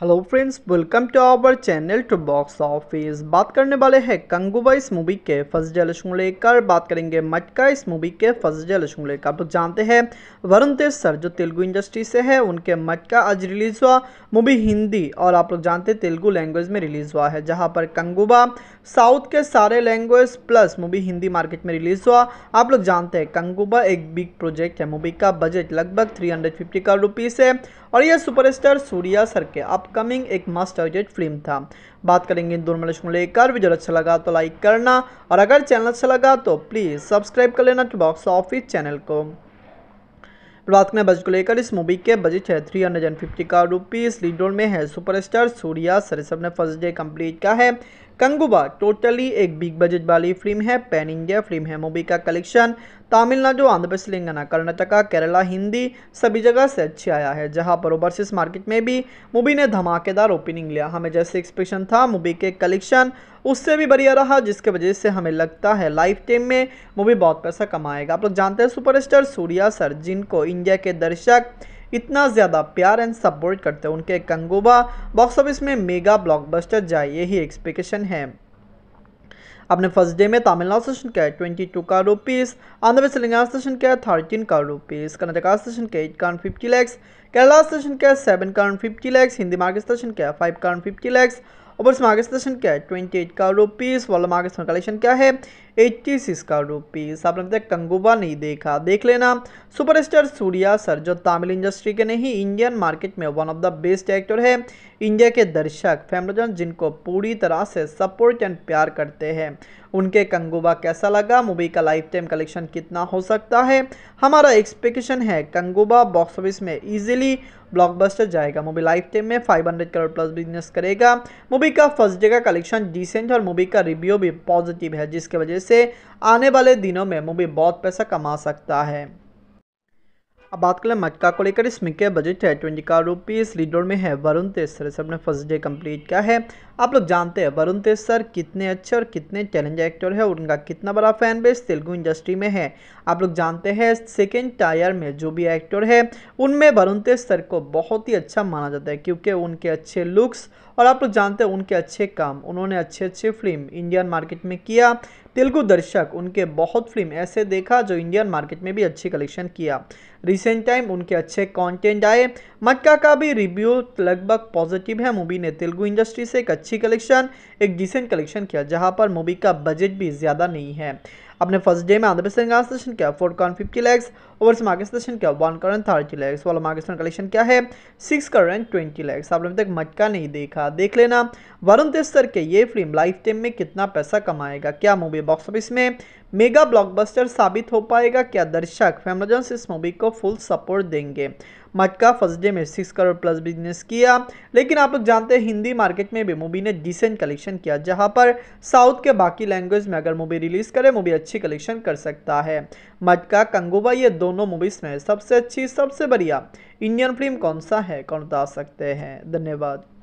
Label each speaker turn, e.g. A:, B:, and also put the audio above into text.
A: hello friends welcome to our channel to box office बात करने वाले हैं कंगुबा इस मूवी के फर्स्ट जलशों लेकर बात करेंगे मटका इस मूवी के फर्स्ट जलशों लेकर तो जानते हैं वरुण तेज सर जो तेलुगु इंडस्ट्री से है उनके मटका आज रिलीज़ हुआ मूवी हिंदी और आप लोग जानते हैं तेलुगु लैंग्वेज में रिलीज़ हुआ है जहाँ पर कंगुबा साउथ के सारे language plus movie Hindi market में रिलीज़ हुआ आप लोग जानते हैं कंगुबा एक बिग प्रोजेक्ट है मूवी का बजट लगभग थ्री करोड़ रुपीज़ है और यह सुपरस्टार सूर्या सर के आप अपकमिंग एक मस्ट अवेटेड फिल्म था बात करेंगे इन दोनों मलेश को लेकर वीडियो अच्छा लगा तो लाइक करना और अगर चैनल अच्छा लगा तो प्लीज़ सब्सक्राइब कर लेना टू बॉक्स ऑफिस चैनल को बात करें बजट को लेकर इस मूवी के बजट है थ्री हंड्रेड एंड फिफ्टी का रुपीज़ लीड रोल में है सुपरस्टार सूर्या सरसव ने फर्स्ट डे कंप्लीट किया है कंगुबा टोटली एक बिग बजट वाली फिल्म है पैन इंडिया फिल्म है मूवी का कलेक्शन तमिलनाडु आंध्र प्रदेश तेलंगाना कर्नाटका केरला हिंदी सभी जगह से अच्छी आया है जहां पर ओवरसीज मार्केट में भी मूवी ने धमाकेदार ओपनिंग लिया हमें जैसे एक्सप्रेशन था मूवी के कलेक्शन उससे भी बढ़िया रहा जिसके वजह से हमें लगता है लाइफ टाइम में मूवी बहुत पैसा कमाएगा आप लोग जानते हैं सुपरस्टार सूर्या सर जिनको इंडिया के दर्शक इतना ज़्यादा प्यार एंड सपोर्ट करते हैं उनके कंगोबा बॉक्स ऑफिस में मेगा ब्लॉकबस्टर जाए यही एक्सपेक्टेशन है अपने फर्स्ट डे में तमिलनाडु स्टेशन का ट्वेंटी टू का रुपीस आंध्र प्रदेश तेलंगाना स्टेशन का थर्टीन का रुपीस कर्नाटका स्टेशन का eight count fifty lakhs Kerala station का seven count fifty lakhs Hindi market station का फाइव काउंट फिफ्टी लैक्स और इस मार्केट सेशन क्या है ट्वेंटी एट का रुपीज़ वाला मार्ग कलेक्शन क्या है एट्टी सिक्स का रुपीज़ आपने तक कंगूबा नहीं देखा देख लेना सुपरस्टार सूर्या सर जो तमिल इंडस्ट्री के नहीं इंडियन मार्केट में one of the best actor है इंडिया के दर्शक फैमिलीजन जिनको पूरी तरह से सपोर्ट एंड प्यार करते हैं उनके कंगूबा कैसा लगा मूवी का लाइफ टाइम कलेक्शन कितना हो सकता है हमारा एक्सपेक्टेशन है कंगूबा बॉक्स ऑफिस में ईजिली ब्लॉकबस्टर जाएगा मूवी लाइफ टाइम में 500 करोड़ प्लस बिजनेस करेगा मूवी का फर्स्ट डे का कलेक्शन डिसेंट और मूवी का रिव्यू भी पॉजिटिव है जिसके वजह से आने वाले दिनों में मूवी बहुत पैसा कमा सकता है अब बात कर लें मक्का को लेकर इसमें क्या बजट है ट्वेंटी का रुपीज़ लीडर में है वरुण तेसर सब ने फर्स्ट डे कंप्लीट किया है आप लोग जानते हैं वरुण तेसर कितने अच्छे और कितने चैलेंज एक्टर है और उनका कितना बड़ा फैन बेस तेलुगु इंडस्ट्री में है आप लोग जानते हैं सेकेंड टायर में जो भी एक्टर है उनमें वरुण तेसर को बहुत ही अच्छा माना जाता है क्योंकि उनके अच्छे लुक्स और आप लोग जानते हैं उनके अच्छे काम उन्होंने अच्छे अच्छे फिल्म इंडियन मार्केट में किया तेलुगु दर्शक उनके बहुत फिल्म ऐसे देखा जो इंडियन मार्केट में भी अच्छी कलेक्शन किया रिसेंट टाइम उनके अच्छे कंटेंट आए मक्का का भी रिव्यू लगभग पॉजिटिव है मूवी ने तेलुगु इंडस्ट्री से एक अच्छी कलेक्शन एक डिसेंट कलेक्शन किया जहां पर मूवी का बजट भी ज़्यादा नहीं है अपने फर्स्ट डे में आंध्र प्रदेश सेशन क्या फोर कॉन फिफ्टी लैक्स और मार्केट सेशन क्या वन करंट थर्टी लैक्स वाला मार्केट कलेक्शन क्या है सिक्स करंट ट्वेंटी लैक्स आपने अभी तक मटका नहीं देखा देख लेना वरुण तेस्तर के ये फिल्म लाइफ टाइम में कितना पैसा कमाएगा क्या मूवी बॉक्स ऑफिस में मेगा ब्लॉकबस्टर साबित हो पाएगा क्या दर्शक फैमराजन इस मूवी को फुल सपोर्ट देंगे मटका फर्स्ट डे में सिक्स करोड़ प्लस बिजनेस किया लेकिन आप लोग जानते हैं हिंदी मार्केट में भी मूवी ने डिसेंट कलेक्शन किया जहां पर साउथ के बाकी लैंग्वेज में अगर मूवी रिलीज करे मूवी अच्छी कलेक्शन कर सकता है मटका कंगोबा ये दोनों मूवीज में सबसे अच्छी सबसे बढ़िया इंडियन फिल्म कौन सा है कौन बता सकते हैं धन्यवाद